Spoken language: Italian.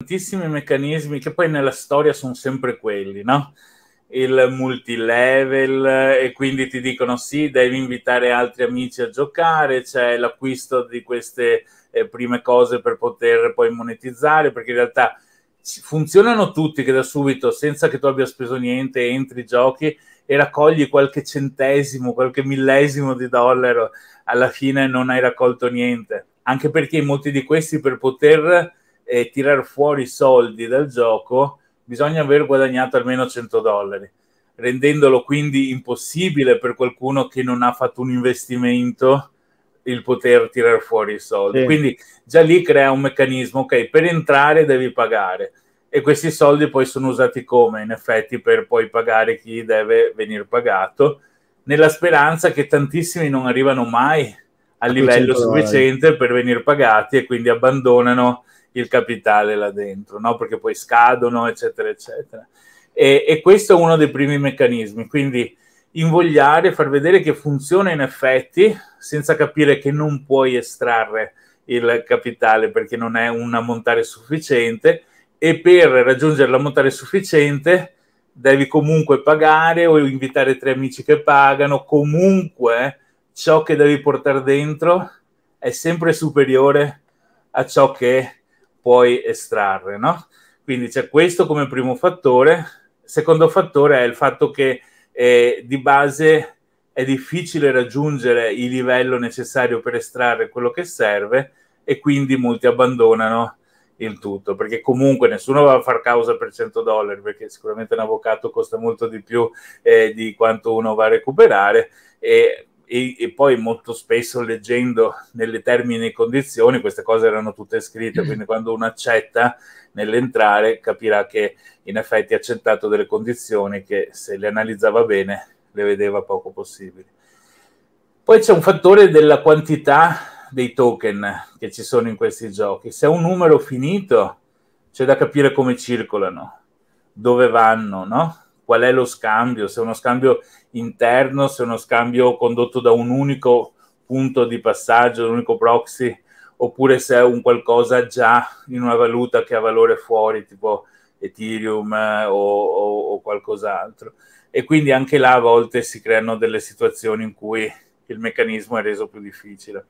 tantissimi meccanismi che poi nella storia sono sempre quelli, no? Il multilevel e quindi ti dicono sì, devi invitare altri amici a giocare, c'è l'acquisto di queste eh, prime cose per poter poi monetizzare, perché in realtà funzionano tutti che da subito, senza che tu abbia speso niente, entri, giochi e raccogli qualche centesimo, qualche millesimo di dollaro, alla fine non hai raccolto niente. Anche perché molti di questi per poter e tirare fuori i soldi dal gioco, bisogna aver guadagnato almeno 100 dollari, rendendolo quindi impossibile per qualcuno che non ha fatto un investimento il poter tirare fuori i soldi. Sì. Quindi già lì crea un meccanismo, ok, per entrare devi pagare e questi soldi poi sono usati come in effetti per poi pagare chi deve venire pagato, nella speranza che tantissimi non arrivano mai al livello sufficiente per venire pagati e quindi abbandonano il capitale là dentro, no? perché poi scadono, eccetera, eccetera. E, e questo è uno dei primi meccanismi, quindi invogliare, far vedere che funziona in effetti, senza capire che non puoi estrarre il capitale perché non è un ammontare sufficiente e per raggiungere l'ammontare sufficiente devi comunque pagare o invitare tre amici che pagano, comunque ciò che devi portare dentro è sempre superiore a ciò che puoi estrarre, no? Quindi c'è questo come primo fattore. Secondo fattore è il fatto che eh, di base è difficile raggiungere il livello necessario per estrarre quello che serve e quindi molti abbandonano il tutto, perché comunque nessuno va a far causa per 100 dollari, perché sicuramente un avvocato costa molto di più eh, di quanto uno va a recuperare e e, e, poi molto spesso leggendo nelle termini e condizioni, queste cose erano tutte scritte, quindi quando uno accetta nell'entrare capirà che in effetti ha accettato delle condizioni che se le analizzava bene le vedeva poco possibili. Poi c'è un fattore della quantità dei token che ci sono in questi giochi. Se è un numero finito, c'è da capire come circolano, dove vanno, no? qual è lo scambio, se è uno scambio interno, se è uno scambio condotto da un unico punto di passaggio, un unico proxy, oppure se è un qualcosa già in una valuta che ha valore fuori, tipo Ethereum eh, o, o, o qualcos'altro. E quindi anche là a volte si creano delle situazioni in cui il meccanismo è reso più difficile.